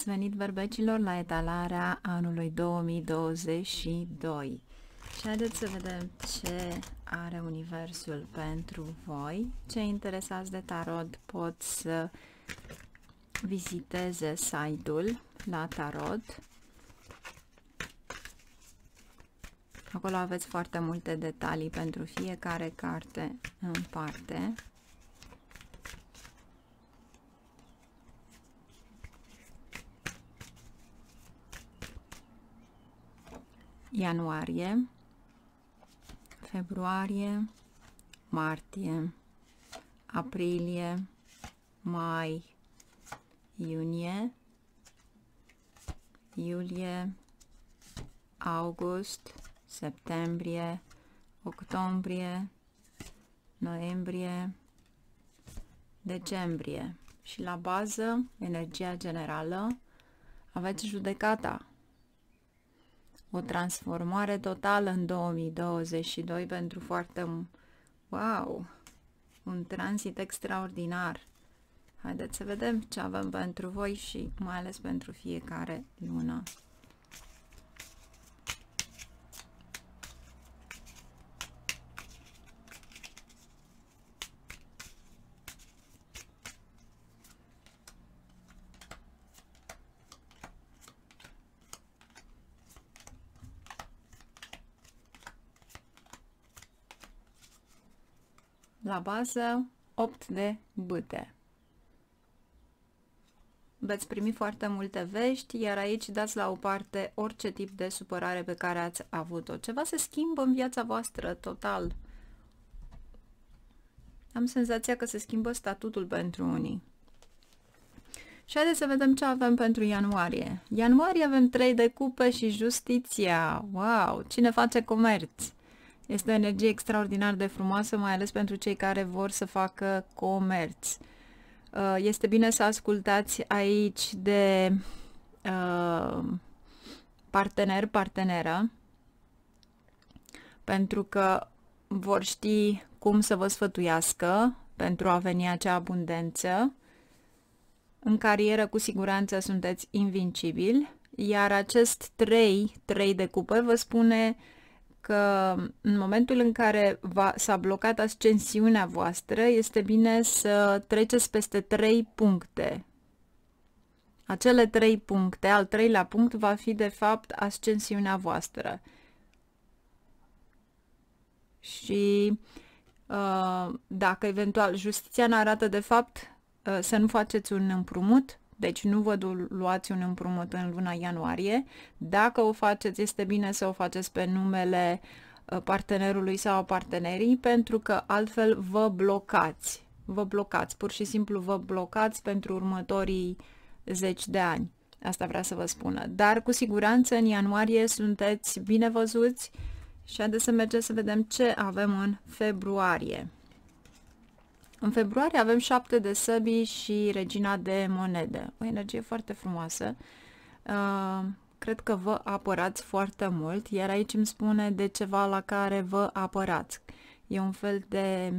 ați venit bărbecilor, la etalarea anului 2022 și haideți să vedem ce are Universul pentru voi. Cei interesați de tarot pot să viziteze site-ul la tarot. Acolo aveți foarte multe detalii pentru fiecare carte în parte. ianuarie, februarie, martie, aprilie, mai, iunie, iulie, august, septembrie, octombrie, noiembrie, decembrie. Și la bază, energia generală, aveți judecata o transformare totală în 2022 pentru foarte... Wow! Un transit extraordinar! Haideți să vedem ce avem pentru voi și mai ales pentru fiecare lună. la bază 8 de bâte. Veți primi foarte multe vești, iar aici dați la o parte orice tip de supărare pe care ați avut-o. Ceva se schimbă în viața voastră total. Am senzația că se schimbă statutul pentru unii. Și haideți să vedem ce avem pentru ianuarie. Ianuarie avem 3 de cupe și justiția. Wow! Cine face comerț? Este o energie extraordinar de frumoasă, mai ales pentru cei care vor să facă comerț. Uh, este bine să ascultați aici de uh, partener, parteneră, pentru că vor ști cum să vă sfătuiască pentru a veni acea abundență. În carieră, cu siguranță, sunteți invincibili, iar acest 3, 3 de cupe, vă spune uh, că în momentul în care va, s-a blocat ascensiunea voastră, este bine să treceți peste trei puncte. Acele trei puncte, al treilea punct va fi de fapt ascensiunea voastră. Și uh, dacă eventual justiția ne arată de fapt uh, să nu faceți un împrumut, deci nu vă luați un împrumut în luna ianuarie. Dacă o faceți, este bine să o faceți pe numele ă, partenerului sau a partenerii, pentru că altfel vă blocați. Vă blocați, pur și simplu vă blocați pentru următorii 10 de ani. Asta vrea să vă spună. Dar cu siguranță în ianuarie sunteți bine văzuți și haideți să mergem să vedem ce avem în februarie. În februarie avem șapte de săbi și regina de monede. O energie foarte frumoasă. Uh, cred că vă apărați foarte mult, iar aici îmi spune de ceva la care vă apărați. E un fel de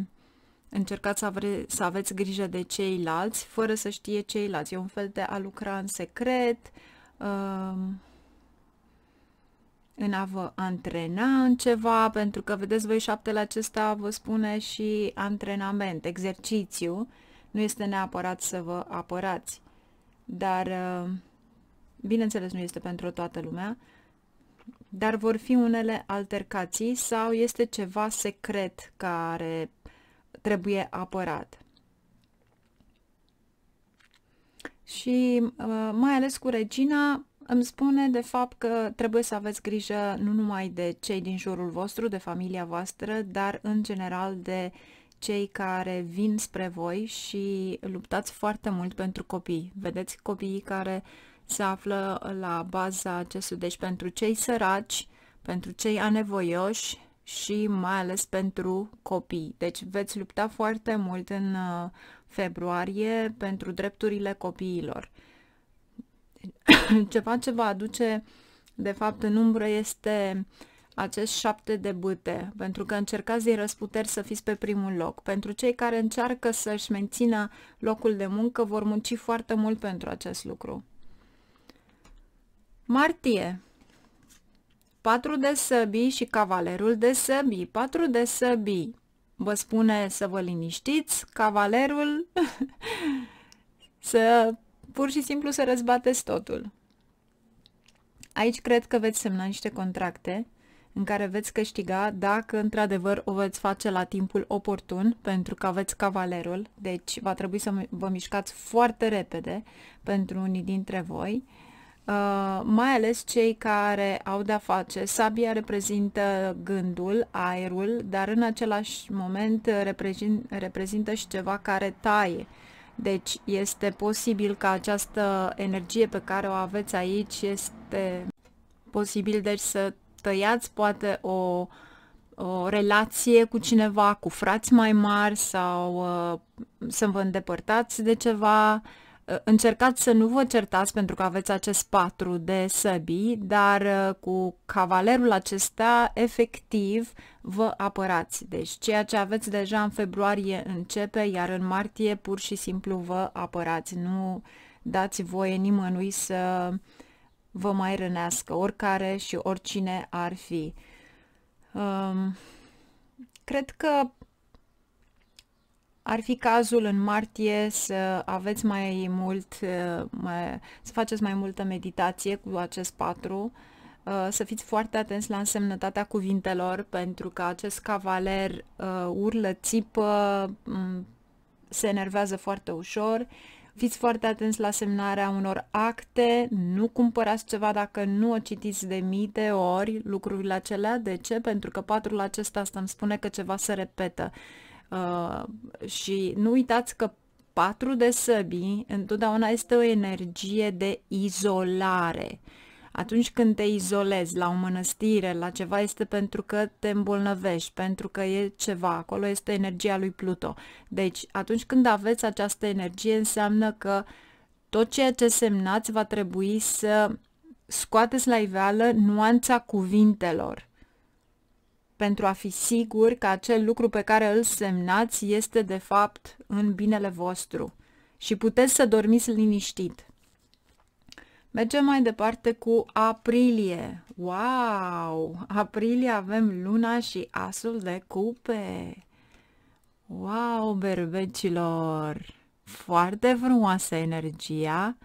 încercați să, ave- să aveți grijă de ceilalți fără să știe ceilalți. E un fel de a lucra în secret, uh, în a vă antrena în ceva, pentru că, vedeți voi, șaptele acesta vă spune și antrenament, exercițiu, nu este neapărat să vă apărați, dar, uh, bineînțeles, nu este pentru toată lumea, dar vor fi unele altercații sau este ceva secret care trebuie apărat. Și uh, mai ales cu regina îmi spune de fapt că trebuie să aveți grijă nu numai de cei din jurul vostru, de familia voastră, dar în general de cei care vin spre voi și luptați foarte mult pentru copii. Vedeți copiii care se află la baza acestui, deci pentru cei săraci, pentru cei anevoioși și mai ales pentru copii. Deci veți lupta foarte mult în uh, februarie pentru drepturile copiilor. Ceva ce va aduce, de fapt, în umbră este acest șapte de bâte, pentru că încercați din răsputeri să fiți pe primul loc. Pentru cei care încearcă să-și mențină locul de muncă, vor munci foarte mult pentru acest lucru. Martie. Patru de săbii și cavalerul de săbii. Patru de săbii. Vă spune să vă liniștiți, cavalerul să Pur și simplu să răzbateți totul. Aici cred că veți semna niște contracte în care veți câștiga dacă într-adevăr o veți face la timpul oportun, pentru că aveți cavalerul, deci va trebui să vă mișcați foarte repede pentru unii dintre voi, uh, mai ales cei care au de-a face. Sabia reprezintă gândul, aerul, dar în același moment reprezintă și ceva care taie. Uh, deci este posibil ca această energie pe care o aveți aici este posibil deci să tăiați poate o, o relație cu cineva, cu frați mai mari sau uh, să vă îndepărtați de ceva Ă, încercați să nu vă certați pentru că aveți acest patru de săbi, dar ă, cu cavalerul acesta, efectiv, vă apărați. Deci ceea ce aveți deja în februarie începe, iar în martie pur și simplu vă apărați. Nu dați voie nimănui să vă mai rănească, oricare și oricine ar fi. Um, cred că ar fi cazul în martie să aveți mai mult, uh, mai, să faceți mai multă meditație cu acest patru, uh, să fiți foarte atenți la însemnătatea cuvintelor, pentru că acest cavaler uh, urlă, țipă, mm, se enervează foarte ușor, Fiți foarte atenți la semnarea unor acte, nu cumpărați ceva dacă nu o citiți de mii de ori lucrurile acelea. De ce? Pentru că patrul acesta asta îmi spune că ceva se repetă. Uh, și nu uitați că patru de săbi întotdeauna este o energie de izolare. Atunci când te izolezi la o mănăstire, la ceva, este pentru că te îmbolnăvești, pentru că e ceva, acolo este energia lui Pluto. Deci, atunci când aveți această energie, înseamnă că tot ceea ce semnați va trebui să scoateți la iveală nuanța cuvintelor pentru a fi siguri că acel lucru pe care îl semnați este de fapt în binele vostru și puteți să dormiți liniștit. Mergem mai departe cu aprilie. Wow! Aprilie avem luna și asul de cupe. Wow, berbecilor! Foarte frumoasă energia.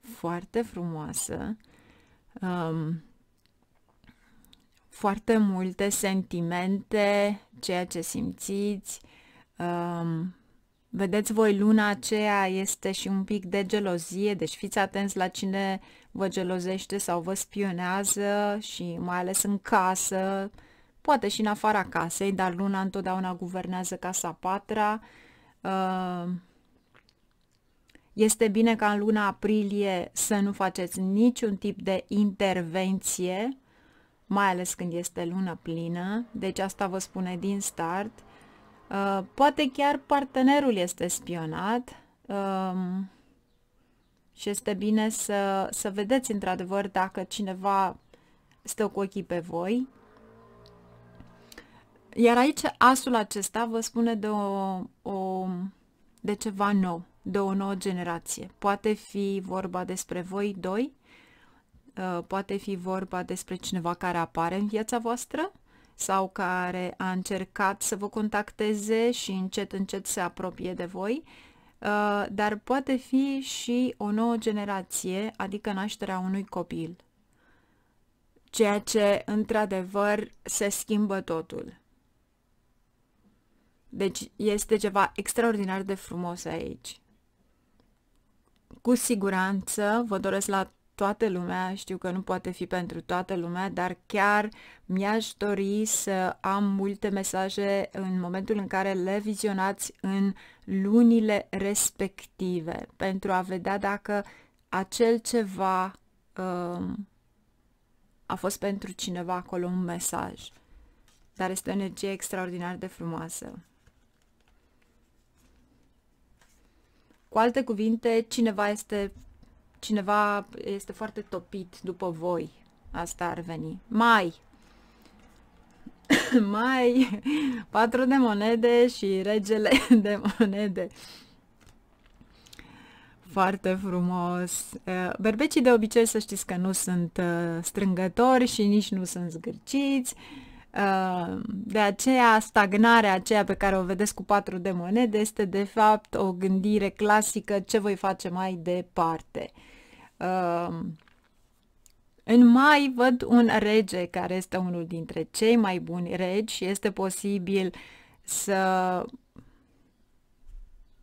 Foarte frumoasă um, foarte multe sentimente, ceea ce simțiți. Um, vedeți voi, luna aceea este și un pic de gelozie, deci fiți atenți la cine vă gelozește sau vă spionează și mai ales în casă, poate și în afara casei, dar luna întotdeauna guvernează casa patra. Uh, este bine ca în luna aprilie să nu faceți niciun tip de intervenție, mai ales când este lună plină, deci asta vă spune din start. Uh, poate chiar partenerul este spionat um, și este bine să, să vedeți într-adevăr dacă cineva stă cu ochii pe voi. Iar aici asul acesta vă spune de, o, o, de ceva nou de o nouă generație. Poate fi vorba despre voi doi, uh, poate fi vorba despre cineva care apare în viața voastră sau care a încercat să vă contacteze și încet, încet se apropie de voi, uh, dar poate fi și o nouă generație, adică nașterea unui copil. Ceea ce, într-adevăr, se schimbă totul. Deci este ceva extraordinar de frumos aici. Cu siguranță vă doresc la toată lumea, știu că nu poate fi pentru toată lumea, dar chiar mi-aș dori să am multe mesaje în momentul în care le vizionați în lunile respective, pentru a vedea dacă acel ceva um, a fost pentru cineva acolo un mesaj. Dar este o energie extraordinar de frumoasă. Cu alte cuvinte, cineva este, cineva este foarte topit după voi. Asta ar veni. Mai. Mai. Patru de monede și regele de monede. Foarte frumos. Eh, berbecii de obicei să știți că nu sunt eh, strângători și nici nu sunt zgârciți. Ehm, de aceea, stagnarea aceea pe care o vedeți cu patru de monede este de fapt o gândire clasică ce voi face mai departe. Ehm, în mai văd un rege care este unul dintre cei mai buni regi și este posibil să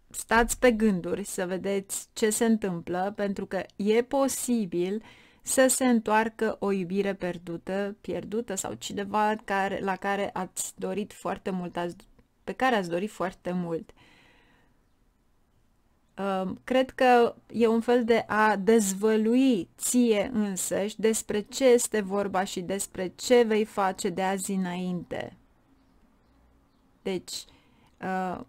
stați pe gânduri, să vedeți ce se întâmplă, pentru că e posibil uh, să se întoarcă o iubire pierdută, pierdută sau cineva care, la care ați dorit foarte mult, ați, pe care ați dorit foarte mult. Um, cred că e un fel de a dezvălui ție însăși despre ce este vorba și despre ce vei face de azi înainte. Deci, uh,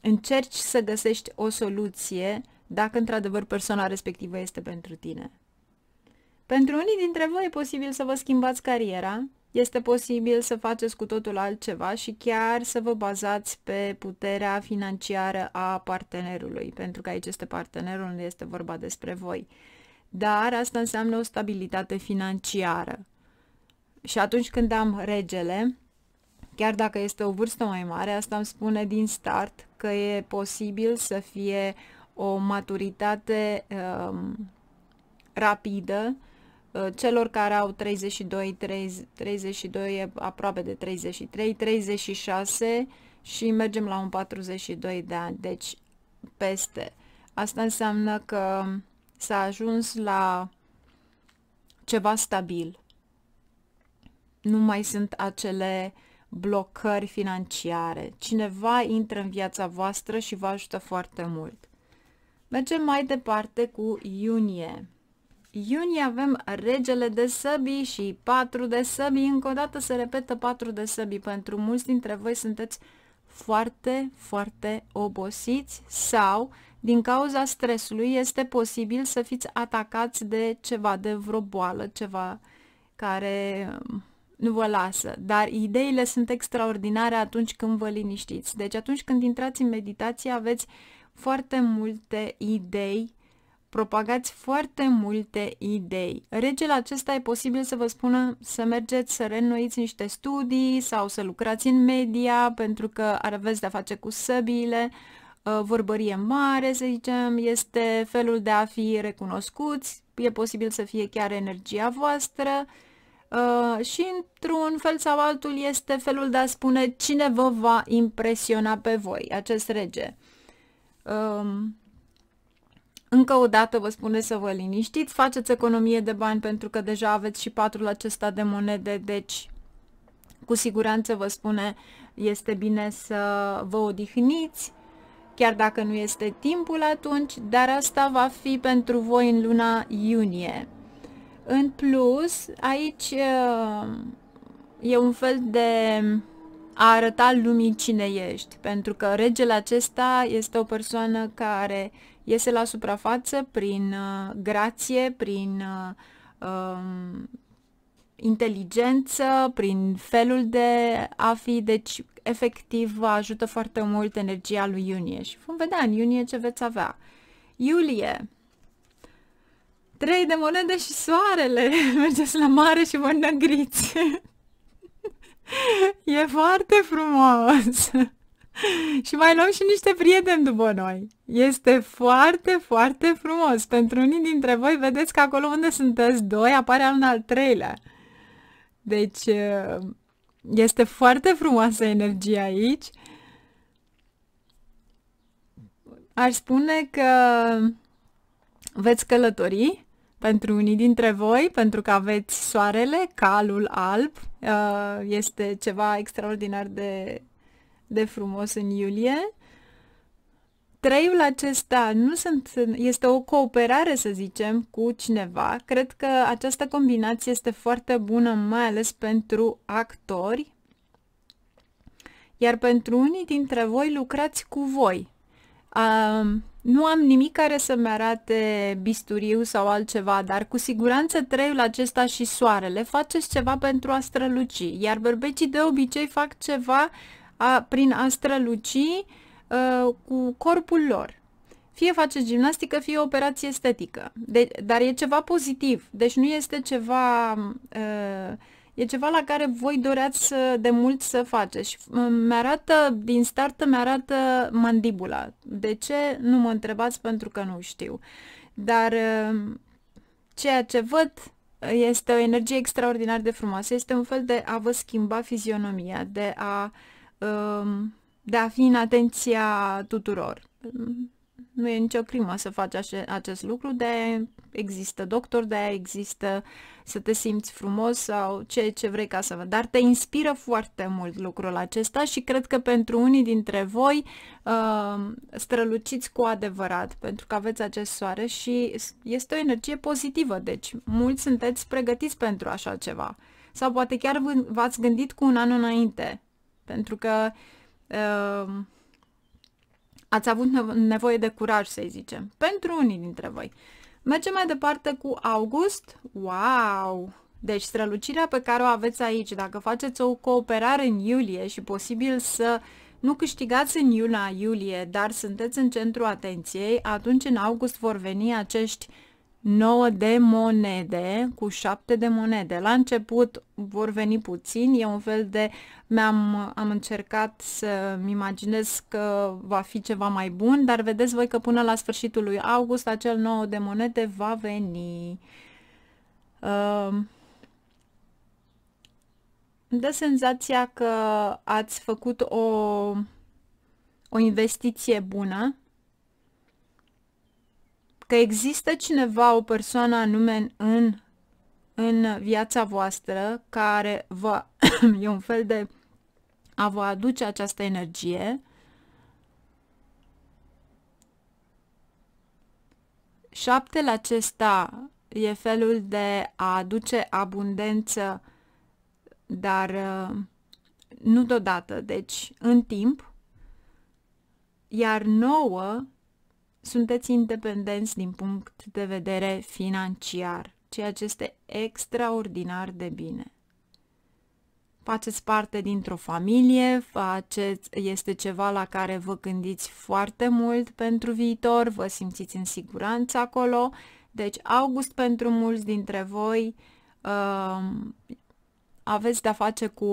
încerci să găsești o soluție dacă într-adevăr persoana respectivă este pentru tine. Pentru unii dintre voi e posibil să vă schimbați cariera, este posibil să faceți cu totul altceva și chiar să vă bazați pe puterea financiară a partenerului, pentru că aici este partenerul, nu este vorba despre voi. Dar asta înseamnă o stabilitate financiară. Și atunci când am regele, chiar dacă este o vârstă mai mare, asta îmi spune din start că e posibil să fie o maturitate um, rapidă Uh, celor care au 32, 30, 32 aproape de 33, 36 și mergem la un 42 de ani, deci peste. Asta înseamnă că s-a ajuns la ceva stabil. Nu mai sunt acele blocări financiare. Cineva intră în viața voastră și vă ajută foarte mult. Mergem mai departe cu iunie iunie avem regele de săbii și patru de săbii. Încă o dată se repetă patru de săbii. Pentru mulți dintre voi sunteți foarte, foarte obosiți sau din cauza stresului este posibil să fiți atacați de ceva, de vreo boală, ceva care um, nu vă lasă, dar ideile sunt extraordinare atunci când vă liniștiți. Deci atunci când intrați în meditație aveți foarte multe idei propagați foarte multe idei. Regele acesta e posibil să vă spună să mergeți să reînnoiți niște studii sau să lucrați în media pentru că ar aveți de-a face cu săbiile, uh, vorbărie mare, să zicem, este felul de a fi recunoscuți, e posibil să fie chiar energia voastră uh, și într-un fel sau altul este felul de a spune cine vă va impresiona pe voi, acest rege. Um, încă o dată vă spune să vă liniștiți, faceți economie de bani pentru că deja aveți și patrul acesta de monede, deci cu siguranță vă spune este bine să vă odihniți, chiar dacă nu este timpul atunci, dar asta va fi pentru voi în luna iunie. În plus, aici uh, e un fel de a arăta lumii cine ești, pentru că regele acesta este o persoană care iese la suprafață prin uh, grație, prin uh, um, inteligență, prin felul de a fi, deci efectiv vă ajută foarte mult energia lui iunie și vom vedea în iunie ce veți avea. Iulie, trei de monede și soarele, mergeți la mare și vă năgriți. e foarte frumos! și mai luăm și niște prieteni după noi. Este foarte, foarte frumos. Pentru unii dintre voi, vedeți că acolo unde sunteți doi, apare un al treilea. Deci, eh, este foarte frumoasă energia aici. Aș spune că veți călători pentru unii dintre voi, pentru că aveți soarele, calul alb, eh, este ceva extraordinar de de frumos în iulie. Traiul acesta nu sunt, este o cooperare, să zicem, cu cineva. Cred că această combinație este foarte bună, mai ales pentru actori, iar pentru unii dintre voi lucrați cu voi. Um, nu am nimic care să-mi arate bisturiu sau altceva, dar cu siguranță treiul acesta și soarele faceți ceva pentru a străluci, iar berbecii de obicei fac ceva a, prin a străluci uh, ă, cu corpul lor. Fie face gimnastică, fie operație estetică. De, dar e ceva pozitiv. Deci nu este ceva... Uh, e ceva la care voi doreați să, de mult să faceți. Și ă, mi-arată, din start mi-arată mandibula. De ce? Nu mă întrebați pentru că nu știu. Dar uh, ceea ce văd este o energie extraordinar de frumoasă. Este un fel de a vă schimba fizionomia, de a uh, Um, de a fi în atenția tuturor. Nu e nicio crimă să faci acest lucru, de există doctor, de există să te simți frumos sau ce, ce vrei ca să vă. Dar te inspiră foarte mult lucrul acesta și cred că pentru unii dintre voi um, străluciți cu adevărat pentru că aveți acest soare și este o energie pozitivă, deci mulți sunteți pregătiți pentru așa ceva. Sau poate chiar v-ați gândit cu un an înainte pentru că uh, ați avut nevoie de curaj, să zicem, pentru unii dintre voi. Mergem mai departe cu August. Wow! Deci strălucirea pe care o aveți aici, dacă faceți o cooperare în iulie și posibil să nu câștigați în iuna iulie, dar sunteți în centru atenției, atunci în august vor veni acești uh, 9 de monede cu 7 de monede. La început vor veni puțin, e un fel de am am încercat să-mi imaginez că va fi ceva mai bun, dar vedeți voi că până la sfârșitul lui august acel 9 de monede va veni. Uh, dă senzația că ați făcut o, o investiție bună că există cineva, o persoană anume în, în viața voastră care vă, e un fel de a vă aduce această energie Șaptele acesta e felul de a aduce abundență, dar uh, nu deodată, deci în timp. Iar nouă sunteți independenți din punct de vedere financiar, ceea ce este extraordinar de bine. Faceți parte dintr-o familie, faceți, este ceva la care vă gândiți foarte mult pentru viitor, vă simțiți în siguranță acolo. Deci, august pentru mulți dintre voi uh, aveți de-a face cu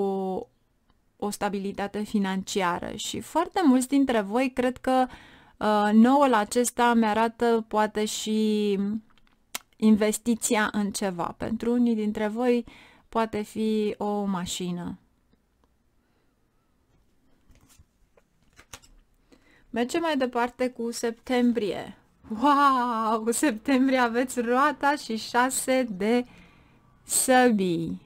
o stabilitate financiară și foarte mulți dintre voi cred că uh, Uh, noul acesta mi-arată poate și investiția în ceva. Pentru unii dintre voi poate fi o mașină. Mergem mai departe cu septembrie. Wow! Septembrie aveți roata și șase de săbii.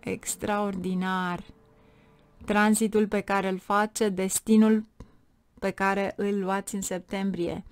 Extraordinar! Tranzitul pe care îl face, destinul pe care îl luați în septembrie.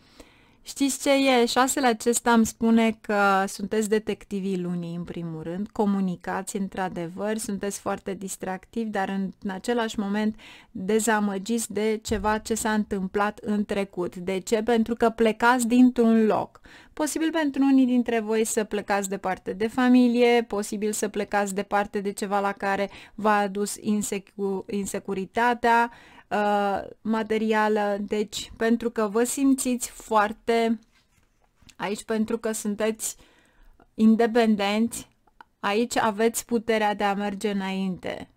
Știți ce e? Șasele acesta îmi spune că sunteți detectivii lunii, în primul rând, comunicați într-adevăr, sunteți foarte distractivi, dar în, în același moment dezamăgiți de ceva ce s-a întâmplat în trecut. De ce? Pentru că plecați dintr-un loc. Posibil pentru unii dintre voi să plecați departe de familie, posibil să plecați departe de ceva la care v-a adus insecu- insecuritatea, Uh, materială, deci pentru că vă simțiți foarte aici, pentru că sunteți independenți, aici aveți puterea de a merge înainte,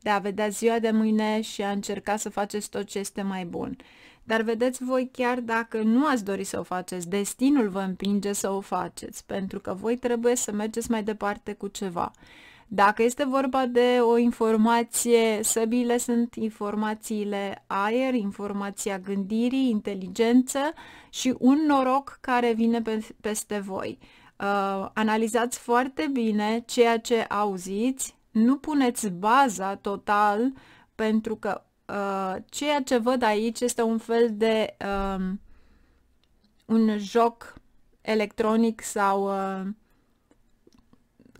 de a vedea ziua de mâine și a încerca să faceți tot ce este mai bun. Dar vedeți voi chiar dacă nu ați dori să o faceți, destinul vă împinge să o faceți, pentru că voi trebuie să mergeți mai departe cu ceva. Dacă este vorba de o informație, săbile sunt informațiile aer, informația gândirii, inteligență și un noroc care vine pe, peste voi. Uh, analizați foarte bine ceea ce auziți, nu puneți baza total pentru că uh, ceea ce văd aici este un fel de uh, un joc electronic sau uh,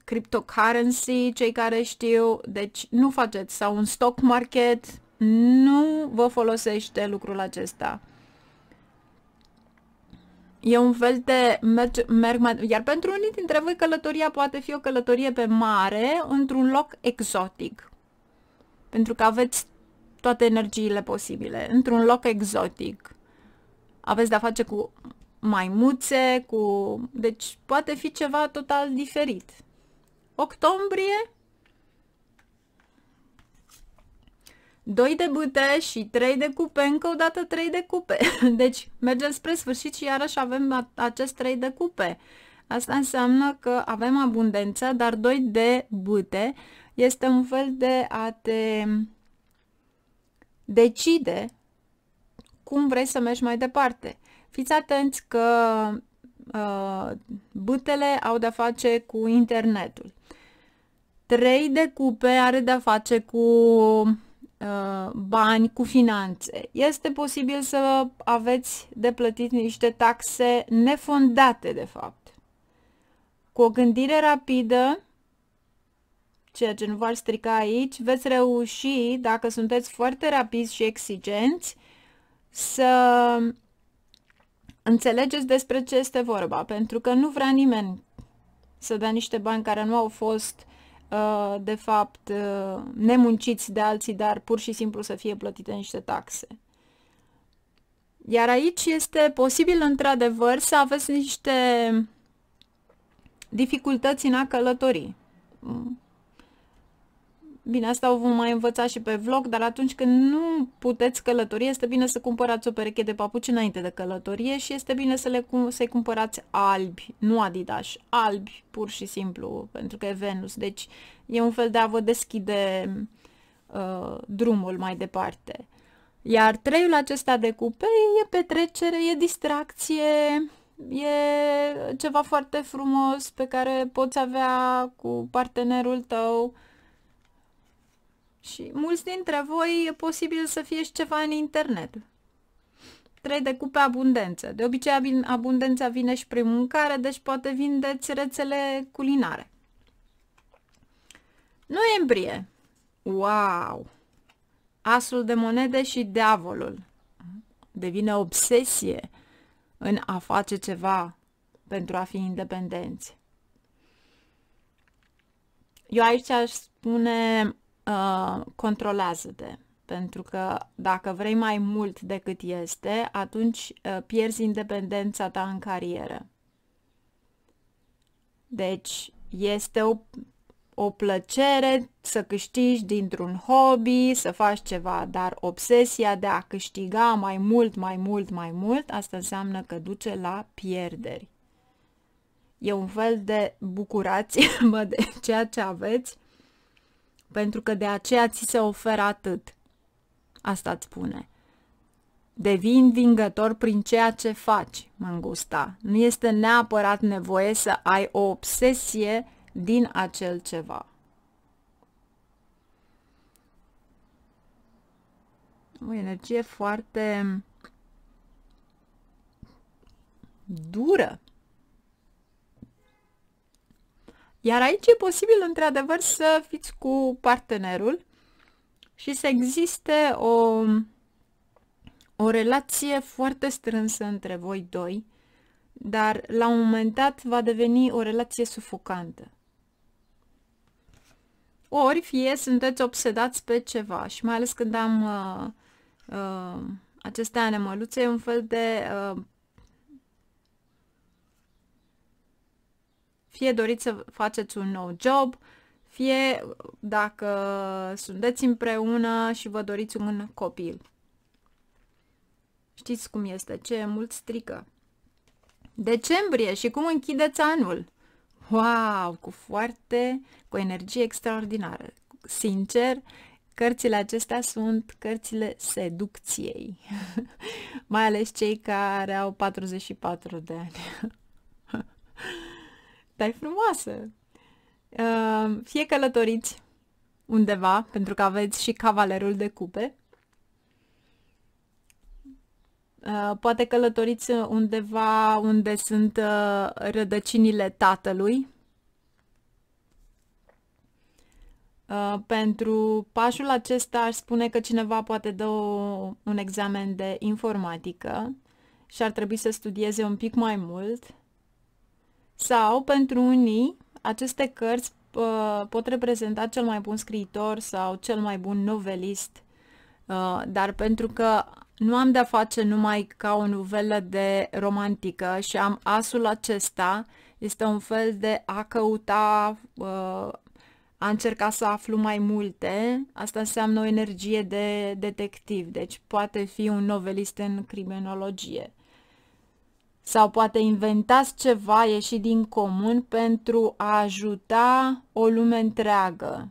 cryptocurrency, cei care știu, deci nu faceți, sau un stock market, nu vă folosește lucrul acesta. E un fel de merg, merg mai... Iar pentru unii dintre voi călătoria poate fi o călătorie pe mare, într-un loc exotic. Pentru că aveți toate energiile posibile, într-un loc exotic. Aveți de-a face cu maimuțe, cu... Deci poate fi ceva total diferit octombrie. 2 de bute și 3 de cupe, încă o dată 3 de cupe. Deci mergem spre sfârșit și iarăși avem acest 3 de cupe. Asta înseamnă că avem abundență, dar 2 de bute este un fel de a te decide cum vrei să mergi mai departe. Fiți atenți că uh, butele au de-a face cu internetul. Trei de cupe are de-a face cu uh, bani, cu finanțe. Este posibil să aveți de plătit niște taxe nefondate, de fapt. Cu o gândire rapidă, ceea ce nu v-ar strica aici, veți reuși, dacă sunteți foarte rapizi și exigenți, să înțelegeți despre ce este vorba, pentru că nu vrea nimeni să dea niște bani care nu au fost Uh, de fapt uh, nemunciți de alții, dar pur și simplu să fie plătite niște taxe. Iar aici este posibil într-adevăr să aveți niște dificultăți în a călători. Mm. Bine, asta o vom mai învăța și pe vlog, dar atunci când nu puteți călători, este bine să cumpărați o pereche de papuci înainte de călătorie și este bine să le, să cumpărați albi, nu adidas, albi, pur și simplu, pentru că e Venus. Deci e un fel de a vă deschide uh, drumul mai departe. Iar treiul acesta de cupe e petrecere, e distracție, e ceva foarte frumos pe care poți avea cu partenerul tău, și mulți dintre voi e posibil să fie și ceva în internet. Trei de cupe abundență. De obicei abundența vine și prin mâncare, deci poate vindeți rețele culinare. Noiembrie. Wow! Asul de monede și diavolul. Devine obsesie în a face ceva pentru a fi independenți. Eu aici aș spune Uh, controlează-te. Pentru că dacă vrei mai mult decât este, atunci uh, pierzi independența ta în carieră. Deci, este o, o plăcere să câștigi dintr-un hobby, să faci ceva, dar obsesia de a câștiga mai mult, mai mult, mai mult, asta înseamnă că duce la pierderi. E un fel de bucurați mă de ceea ce aveți pentru că de aceea ți se oferă atât. Asta îți spune. Devii învingător prin ceea ce faci, mângusta. Nu este neapărat nevoie să ai o obsesie din acel ceva. O energie foarte dură Iar aici e posibil, într-adevăr, să fiți cu partenerul și să existe o, o relație foarte strânsă între voi doi, dar la un moment dat va deveni o relație sufocantă. Ori fie sunteți obsedați pe ceva și mai ales când am uh, uh, aceste anemăluțe, e un fel de uh, fie doriți să faceți un nou job, fie dacă sunteți împreună și vă doriți un copil. Știți cum este, ce mult strică. Decembrie și cum închideți anul. Wow, cu foarte, cu energie extraordinară. Sincer, cărțile acestea sunt cărțile seducției, mai ales cei care au 44 de ani. dar frumoasă. Ehm, fie călătoriți undeva, pentru că aveți și cavalerul de cupe. Ehm, poate călătoriți undeva unde sunt eh, rădăcinile tatălui. Ehm, pentru pașul acesta aș spune că cineva poate dă un examen de informatică și ar trebui să studieze un pic mai mult sau, pentru unii, aceste cărți uh, pot reprezenta cel mai bun scriitor sau cel mai bun novelist, uh, dar pentru că nu am de-a face numai ca o novelă de romantică și am asul acesta, este un fel de a căuta, uh, a încerca să aflu mai multe, asta înseamnă o energie de detectiv, deci poate fi un novelist în criminologie sau poate inventați ceva ieșit din comun pentru a ajuta o lume întreagă.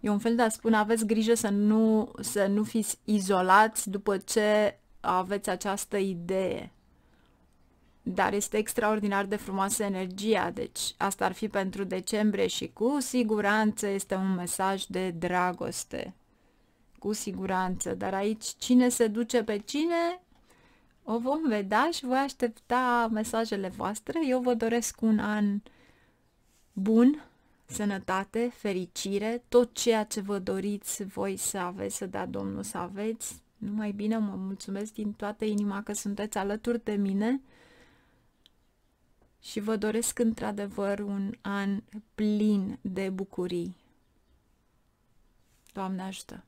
E un fel de a spune, aveți grijă să nu, să nu fiți izolați după ce aveți această idee. Dar este extraordinar de frumoasă energia, deci asta ar fi pentru decembrie și cu siguranță este un mesaj de dragoste cu siguranță, dar aici cine se duce pe cine o vom vedea și voi aștepta mesajele voastre. Eu vă doresc un an bun, sănătate, fericire, tot ceea ce vă doriți voi să aveți, să dea Domnul să aveți. Numai bine, mă mulțumesc din toată inima că sunteți alături de mine și vă doresc într-adevăr un an plin de bucurii. Doamne ajută!